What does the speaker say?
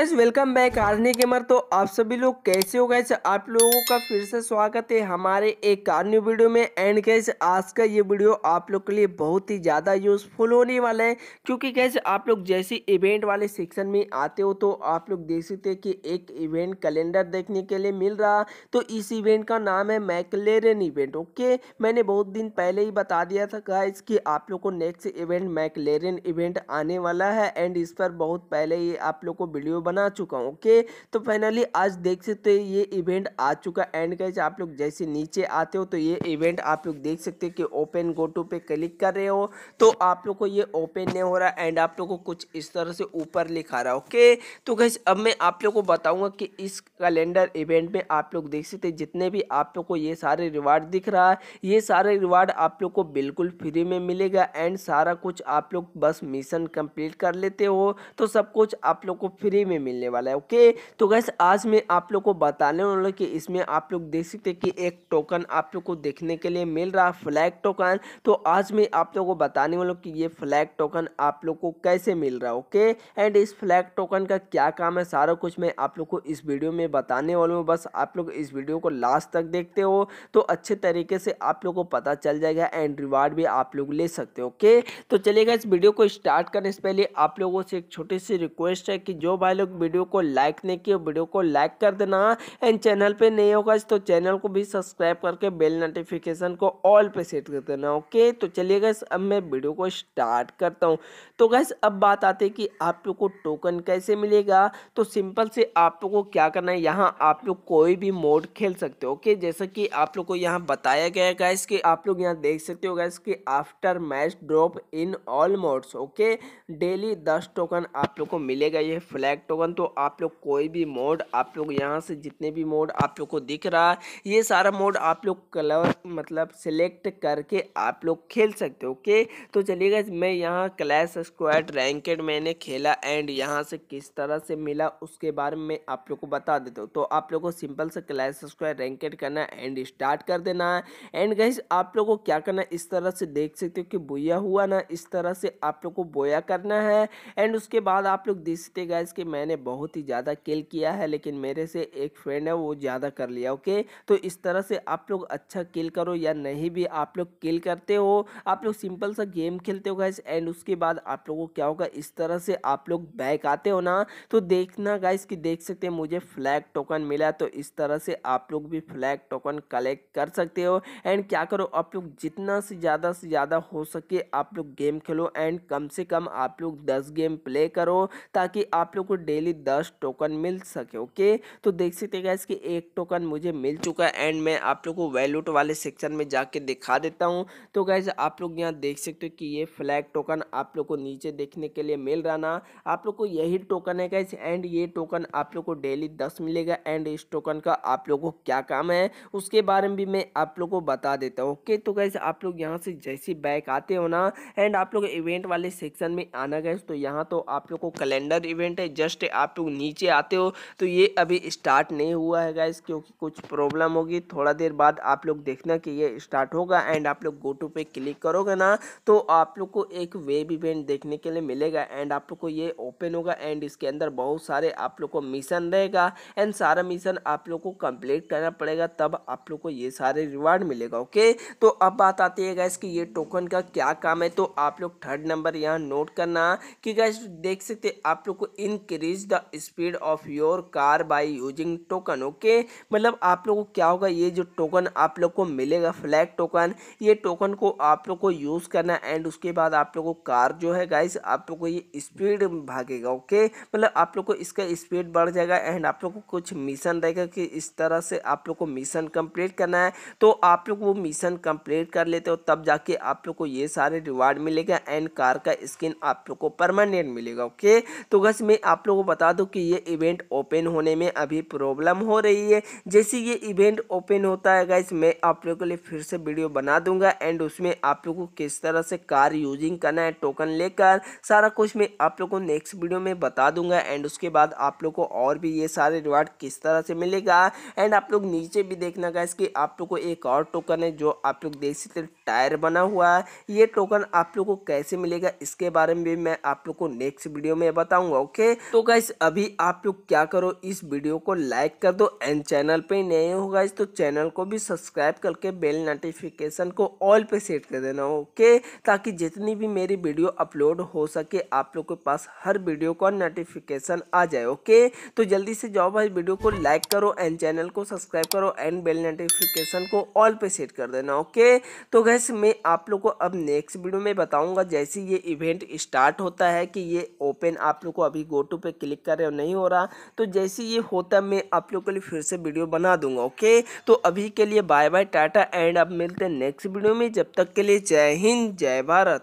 guys welcome back आरने gamer तो आप सभी लोग कैसे हो गए आप लोगों का फिर से स्वागत है हमारे एक कार वीडियो में एंड गैस आज का ये वीडियो आप लोग के लिए बहुत ही ज़्यादा यूज़फुल होने वाला है क्योंकि गैस आप लोग जैसे इवेंट वाले सेक्शन में आते हो तो आप लोग देख सकते हैं कि एक इवेंट कैलेंडर देखने के लिए मिल रहा तो इस इवेंट का नाम है मैकलेरन इवेंट ओके मैंने बहुत दिन पहले ही बता दिया था गैस कि आप लोग को नेक्स्ट इवेंट मैकलेरन इवेंट आने वाला है एंड इस पर बहुत पहले ही आप लोग को वीडियो बना चुका हूँ ओके तो फाइनली आज देख सकते हो ये इवेंट आ चुका एंड गाइज आप लोग जैसे नीचे आते हो तो ये इवेंट आप लोग देख सकते हो कि ओपन गो टू पे क्लिक कर रहे हो तो आप लोग को ये ओपन नहीं हो रहा एंड आप लोग को कुछ इस तरह से ऊपर लिखा रहा ओके तो कैसे अब मैं आप लोग को बताऊंगा कि इस कैलेंडर इवेंट में आप लोग देख सकते जितने भी आप लोग को ये सारे रिवार्ड दिख रहा है ये सारे रिवार्ड आप लोग को बिल्कुल फ्री में मिलेगा एंड सारा कुछ आप लोग बस मिशन कंप्लीट कर लेते हो तो सब कुछ आप लोग को फ्री में में मिलने वाला है ओके तो गैस आज मैं आप लोग को बताने वाला कि इसमें आप लोग देख सकते हैं कि एक टोकन आप लोग को देखने के लिए मिल रहा फ्लैग टोकन तो आज मैं आप लोग को बताने वाला कि ये फ्लैग टोकन आप लोग को कैसे मिल रहा है ओके एंड इस फ्लैग टोकन का क्या काम है सारा कुछ मैं आप लोग को इस वीडियो में बताने वाला हूँ बस आप लोग इस वीडियो को लास्ट तक देखते हो तो अच्छे तरीके से आप लोग को पता चल जाएगा एंड रिवार्ड भी आप लोग ले सकते हो ओके तो चलेगा इस वीडियो को स्टार्ट करने से पहले आप लोगों से एक छोटी सी रिक्वेस्ट है कि जो भाई लोग लोग वीडियो को लाइक नहीं किया वीडियो को लाइक कर देना एंड चैनल पे नहीं होगा तो चैनल को भी सब्सक्राइब करके बेल नोटिफिकेशन को ऑल पे सेट कर देना ओके तो चलिए गैस अब मैं वीडियो को स्टार्ट करता हूँ तो गैस अब बात आती है कि आप लोग को टोकन कैसे मिलेगा तो सिंपल से आप लोग को क्या करना है यहाँ आप लोग कोई भी मोड खेल सकते हो ओके जैसा कि आप लोग को यहाँ बताया गया है गैस कि आप लोग यहाँ देख सकते हो गैस कि after match drop in all modes okay daily दस टोकन आप लोग को मिलेगा ये फ्लैग टोकन लोगन तो आप लोग कोई भी मोड आप लोग यहाँ से जितने भी मोड आप लोग को दिख रहा है ये सारा मोड आप लोग कलर मतलब सिलेक्ट करके आप लोग खेल सकते हो ओके तो चलिएगा मैं यहाँ क्लैश स्क्वाड रैंकेड मैंने खेला एंड यहाँ से किस तरह से मिला उसके बारे में आप लोग को बता देता हूँ तो आप लोग को सिंपल से क्लैश स्क्वाड रैंकेड करना एंड स्टार्ट कर देना है एंड गैस आप लोग को क्या करना इस तरह से देख सकते हो कि बोया हुआ ना इस तरह से आप लोग को बोया करना है एंड उसके बाद आप लोग देख सकते गैस कि मैंने मैंने बहुत ही ज़्यादा किल किया है लेकिन मेरे से एक फ्रेंड है वो ज़्यादा कर लिया ओके तो इस तरह से आप लोग अच्छा किल करो या नहीं भी आप लोग किल करते हो आप लोग सिंपल सा गेम खेलते हो गाइस एंड उसके बाद आप लोगों को क्या होगा इस तरह से आप लोग बैक आते हो ना तो देखना गाइस कि देख सकते हैं मुझे फ्लैग टोकन मिला तो इस तरह से आप लोग भी फ्लैग टोकन कलेक्ट कर सकते हो एंड क्या करो आप लोग जितना से ज़्यादा से ज़्यादा हो सके आप लोग गेम खेलो एंड कम से कम आप लोग दस गेम प्ले करो ताकि आप लोग को डेली डेली दस टोकन मिल सके ओके तो देख सकते हैं गैस कि एक टोकन मुझे मिल चुका है एंड मैं आप लोग को वैल्यूट वाले सेक्शन में जाके दिखा देता हूँ तो गैस आप लोग यहाँ देख सकते हो कि ये फ्लैग टोकन आप लोग को नीचे देखने के लिए मिल रहा ना आप लोग को यही टोकन है गैस एंड ये टोकन आप लोग को डेली दस मिलेगा एंड इस टोकन का आप लोग को क्या काम है उसके बारे में भी मैं आप लोग को बता देता हूँ ओके तो गैस आप लोग यहाँ से जैसी बैक आते हो ना एंड आप लोग इवेंट वाले सेक्शन में आना गए तो यहाँ तो आप लोग को कैलेंडर इवेंट है जस्ट लेटेस्ट आप लोग नीचे आते हो तो ये अभी स्टार्ट नहीं हुआ है गाइस क्योंकि कुछ प्रॉब्लम होगी थोड़ा देर बाद आप लोग देखना कि ये स्टार्ट होगा एंड आप लोग गोटू पे क्लिक करोगे ना तो आप लोग को एक वेब इवेंट देखने के लिए मिलेगा एंड आप लोग को ये ओपन होगा एंड इसके अंदर बहुत सारे आप लोग को मिशन रहेगा एंड सारा मिशन आप लोग को कम्प्लीट करना पड़ेगा तब आप लोग को ये सारे रिवार्ड मिलेगा ओके तो अब बात आती है गैस कि ये टोकन का क्या काम है तो आप लोग थर्ड नंबर यहाँ नोट करना कि गैस देख सकते आप लोग को increase increase the speed of your car by using token okay मतलब आप लोगों को क्या होगा ये जो टोकन आप लोग को मिलेगा फ्लैग टोकन ये टोकन को आप लोग को यूज़ करना एंड उसके बाद आप लोग को कार जो है गाइस आप लोग को ये स्पीड भागेगा ओके मतलब आप लोग को इसका स्पीड बढ़ जाएगा एंड आप लोग को कुछ मिशन रहेगा कि इस तरह से आप लोग को मिशन कंप्लीट करना है तो आप लोग वो मिशन कंप्लीट कर लेते हो तब जाके आप लोग को ये सारे रिवार्ड मिलेगा एंड कार का स्किन आप लोग को परमानेंट मिलेगा ओके तो गस मैं आप लोग को बता दूँ कि ये इवेंट ओपन होने में अभी प्रॉब्लम हो रही है जैसे ये इवेंट ओपन होता है गाइस मैं आप लोगों के लिए फिर से वीडियो बना दूंगा एंड उसमें आप लोग को किस तरह से कार यूजिंग करना है टोकन लेकर सारा कुछ मैं आप लोग को नेक्स्ट वीडियो में बता दूंगा एंड उसके बाद आप लोग को और भी ये सारे रिवार्ड किस तरह से मिलेगा एंड आप लोग नीचे भी देखना गाइस कि आप लोग को एक और टोकन है जो आप लोग देख सकते टायर बना हुआ है ये टोकन आप लोग को कैसे मिलेगा इसके बारे में भी मैं आप लोग को नेक्स्ट वीडियो में बताऊंगा ओके तो गाइस अभी आप लोग क्या करो इस वीडियो को लाइक कर दो एंड चैनल पे नए हो गाइस तो चैनल को भी सब्सक्राइब करके बेल नोटिफिकेशन को ऑल पे सेट कर देना ओके ताकि जितनी भी मेरी वीडियो अपलोड हो सके आप लोग के पास हर वीडियो का नोटिफिकेशन आ जाए ओके तो जल्दी से जाओ भाई वीडियो को लाइक करो एंड चैनल को सब्सक्राइब करो एंड बेल नोटिफिकेशन को ऑल पे सेट कर देना ओके तो गैस गैस में आप लोग को अब नेक्स्ट वीडियो में बताऊंगा जैसे ये इवेंट स्टार्ट होता है कि ये ओपन आप लोग को अभी गोटू पे क्लिक कर रहे हो नहीं हो रहा तो जैसे ये होता मैं आप लोग के लिए फिर से वीडियो बना दूंगा ओके तो अभी के लिए बाय बाय टाटा एंड अब मिलते हैं नेक्स्ट वीडियो में जब तक के लिए जय हिंद जय भारत